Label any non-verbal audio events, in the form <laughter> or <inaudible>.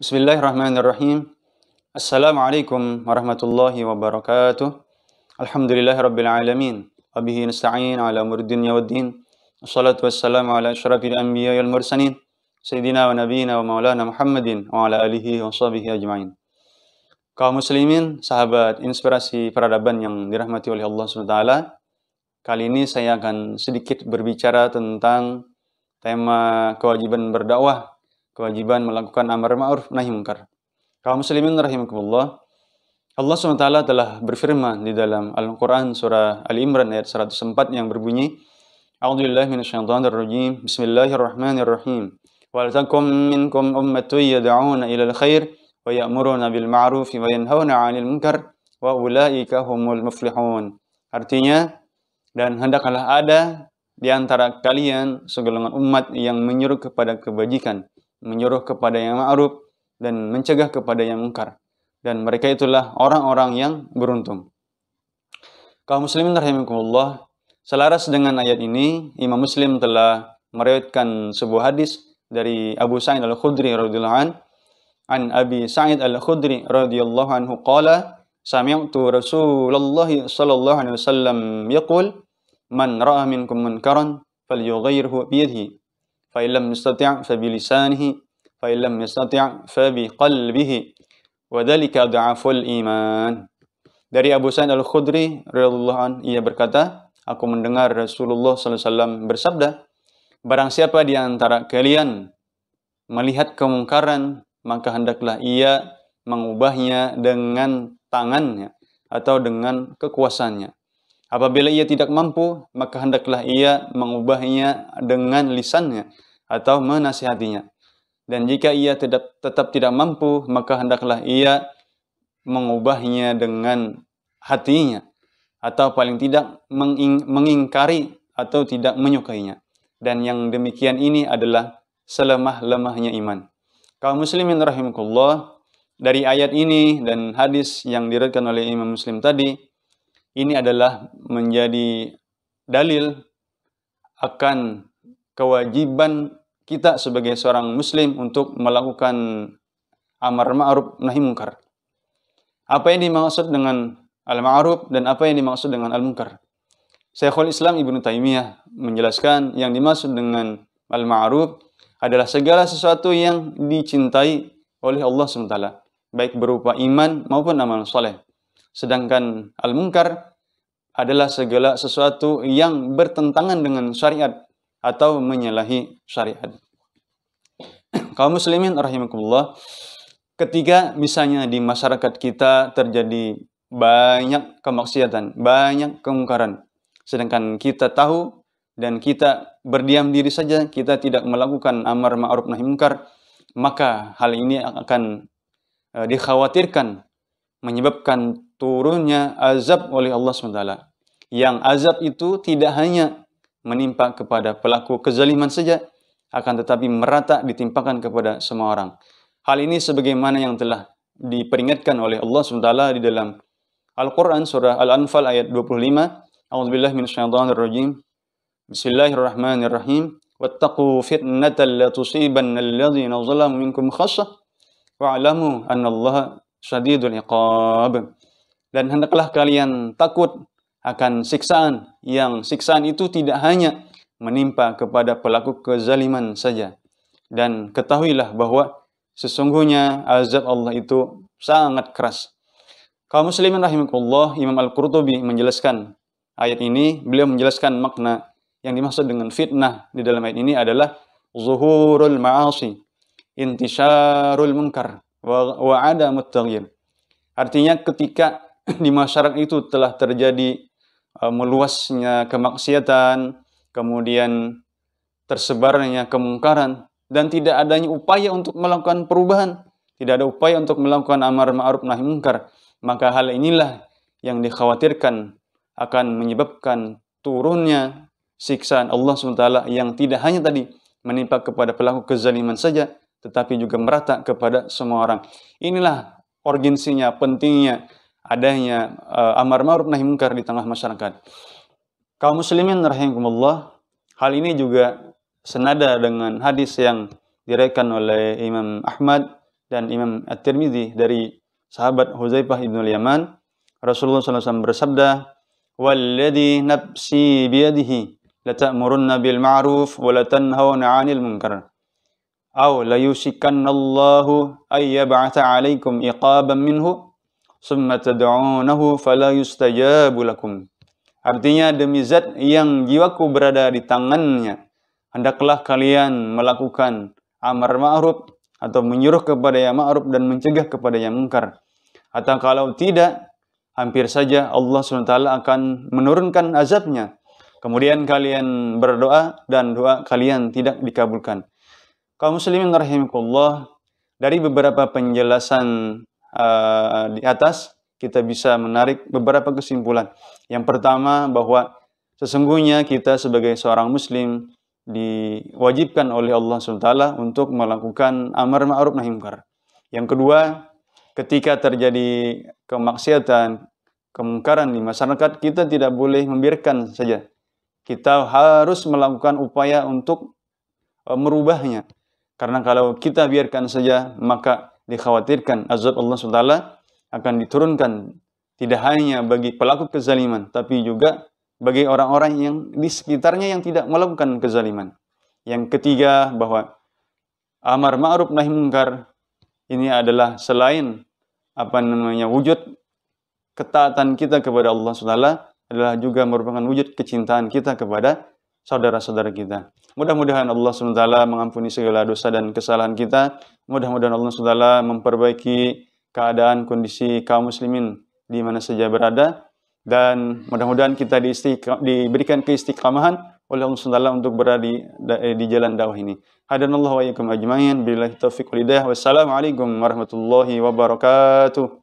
Bismillahirrahmanirrahim. Assalamualaikum warahmatullahi wabarakatuh. Alhamdulillahirrabbilalamin. Wabihi nasta'in ala murdinya waddin. Assalatu wassalamu ala ashrafil anbiya wal mursalin. Sayyidina wa nabiyina wa maulana Muhammadin wa ala alihi wa sahbihi ajma'in. Kaum muslimin, sahabat inspirasi peradaban yang dirahmati oleh Allah SWT. Kali ini saya akan sedikit berbicara tentang tema kewajiban berdakwah kewajiban melakukan amar ma'ruf nahi munkar. Kaum muslimin rahimakumullah, Allah SWT telah berfirman di dalam Al-Quran surah Al-Imran ayat 104 yang berbunyi, A'udzubillahi minasyaitonir rajim. Bismillahirrahmanirrahim. Wal takum minkum ummatun yad'una ila al-khair wa ya'muruna bil ma'ruf wa yanhauna 'anil munkar wa ulaika humul muflihun. Artinya, dan hendaklah ada di antara kalian segolongan umat yang menyuruh kepada kebajikan menyuruh kepada yang ma'ruf, dan mencegah kepada yang mungkar. Dan mereka itulah orang-orang yang beruntung. Kaum muslimin rahimakumullah, selaras dengan ayat ini, Imam Muslim telah meriwayatkan sebuah hadis dari Abu Sa'id Al-Khudri radhiyallahu an an Abi Sa'id Al-Khudri radhiyallahu anhu qala sami'tu Rasulullah sallallahu alaihi wasallam yaqul man ra'a minkum munkaran falyughayyirhu bi yadihi فإن لم يستطع فبلسانه فإن لم يستطع فبقلبه وذلك ضعف الإيمان Dari Abu Sa'id Al-Khudri radhiyallahu an ia berkata, aku mendengar Rasulullah SAW bersabda, barang siapa di antara kalian melihat kemungkaran, maka hendaklah ia mengubahnya dengan tangannya atau dengan kekuasannya. Apabila ia tidak mampu, maka hendaklah ia mengubahnya dengan lisannya atau menasihatinya. Dan jika ia tetap, tetap tidak mampu, maka hendaklah ia mengubahnya dengan hatinya atau paling tidak menging, mengingkari atau tidak menyukainya. Dan yang demikian ini adalah selemah-lemahnya iman. Kaum muslimin rahimakumullah, dari ayat ini dan hadis yang diriwayatkan oleh Imam Muslim tadi, ini adalah menjadi dalil akan kewajiban kita sebagai seorang muslim untuk melakukan amar ma'ruf nahi mungkar. Apa yang dimaksud dengan al-ma'ruf dan apa yang dimaksud dengan al-mungkar? Syekhul Islam Ibnu Taimiyah menjelaskan yang dimaksud dengan al-ma'ruf adalah segala sesuatu yang dicintai oleh Allah SWT, baik berupa iman maupun amal soleh. Sedangkan al-munkar adalah segala sesuatu yang bertentangan dengan syariat atau menyalahi syariat. <clears throat> Kaum muslimin rahimakumullah, ketika misalnya di masyarakat kita terjadi banyak kemaksiatan, banyak kemungkaran, sedangkan kita tahu dan kita berdiam diri saja, kita tidak melakukan amar ma'ruf nahi munkar, maka hal ini akan eh, dikhawatirkan menyebabkan turunnya azab oleh Allah SWT. Yang azab itu tidak hanya menimpa kepada pelaku kezaliman saja, akan tetapi merata ditimpakan kepada semua orang. Hal ini sebagaimana yang telah diperingatkan oleh Allah SWT di dalam Al-Quran surah Al-Anfal ayat 25. A'udzubillah minasyaitonirrajim. Bismillahirrahmanirrahim. Wattaqu fitnatan la tusibanna alladhina zalamu minkum khassah wa'lamu anna Allah syadidul iqab. Dan hendaklah kalian takut akan siksaan yang siksaan itu tidak hanya menimpa kepada pelaku kezaliman saja. Dan ketahuilah bahwa sesungguhnya azab Allah itu sangat keras. Kaum muslimin rahimakumullah, Imam Al-Qurtubi menjelaskan ayat ini, beliau menjelaskan makna yang dimaksud dengan fitnah di dalam ayat ini adalah zuhurul ma'asi, intisharul munkar, wa, wa adamut taghyir. Artinya ketika di masyarakat itu telah terjadi uh, meluasnya kemaksiatan, kemudian tersebarnya kemungkaran dan tidak adanya upaya untuk melakukan perubahan, tidak ada upaya untuk melakukan amar ma'ruf nahi mungkar, maka hal inilah yang dikhawatirkan akan menyebabkan turunnya siksaan Allah SWT yang tidak hanya tadi menimpa kepada pelaku kezaliman saja, tetapi juga merata kepada semua orang. Inilah urgensinya, pentingnya adanya uh, amar ma'ruf nahi munkar di tengah masyarakat. Kaum muslimin rahimakumullah, hal ini juga senada dengan hadis yang diriwayatkan oleh Imam Ahmad dan Imam At-Tirmidzi dari sahabat Hudzaifah bin Yaman, Rasulullah SAW bersabda, "Walladhi nafsi biyadihi lata'murunna bil ma'ruf wa latanhauna 'anil munkar." Aw la yusikanna Allahu ay yab'atha 'alaykum iqaban minhu summa tad'unahu fala yustajabu lakum. Artinya demi zat yang jiwaku berada di tangannya, hendaklah kalian melakukan amar ma'ruf atau menyuruh kepada yang ma'ruf dan mencegah kepada yang mungkar. Atau kalau tidak, hampir saja Allah SWT akan menurunkan azabnya. Kemudian kalian berdoa dan doa kalian tidak dikabulkan. Kaum muslimin rahimakumullah, dari beberapa penjelasan uh, di atas, kita bisa menarik beberapa kesimpulan. Yang pertama bahwa sesungguhnya kita sebagai seorang muslim diwajibkan oleh Allah SWT untuk melakukan amar ma'ruf nahi munkar. Yang kedua, ketika terjadi kemaksiatan, kemungkaran di masyarakat, kita tidak boleh membiarkan saja. Kita harus melakukan upaya untuk eh, merubahnya. Karena kalau kita biarkan saja, maka dikhawatirkan azab Allah SWT akan diturunkan tidak hanya bagi pelaku kezaliman, tapi juga bagi orang-orang yang di sekitarnya yang tidak melakukan kezaliman. Yang ketiga, bahwa amar ma'ruf nahi mungkar ini adalah selain apa namanya wujud ketaatan kita kepada Allah SWT adalah juga merupakan wujud kecintaan kita kepada saudara-saudara kita. Mudah-mudahan Allah SWT mengampuni segala dosa dan kesalahan kita. Mudah-mudahan Allah SWT memperbaiki keadaan kondisi kaum muslimin di mana saja berada. Dan mudah-mudahan kita diberikan keistiqamahan oleh Allah SWT untuk berada di, eh, di jalan dakwah ini. Hadanallah wa yakum ajmain. Billahi taufiq wal Wassalamualaikum warahmatullahi wabarakatuh.